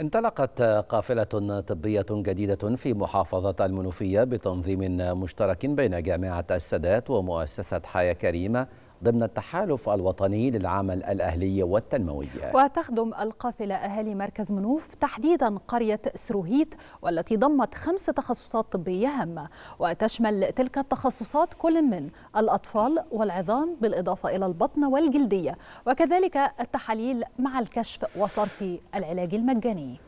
انطلقت قافلة طبية جديدة في محافظة المنوفية بتنظيم مشترك بين جامعة السادات ومؤسسة حياة كريمة ضمن التحالف الوطني للعمل الأهلي والتنموي وتخدم القافلة أهالي مركز منوف تحديدا قرية سروهيت والتي ضمت خمس تخصصات طبية هامة وتشمل تلك التخصصات كل من الأطفال والعظام بالإضافة إلى البطن والجلدية وكذلك التحاليل مع الكشف وصرف العلاج المجاني